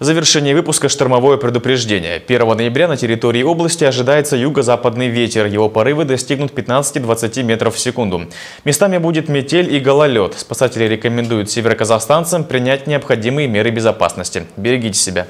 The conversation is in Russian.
В завершении выпуска штормовое предупреждение. 1 ноября на территории области ожидается юго-западный ветер. Его порывы достигнут 15-20 метров в секунду. Местами будет метель и гололед. Спасатели рекомендуют североказахстанцам принять необходимые меры безопасности. Берегите себя.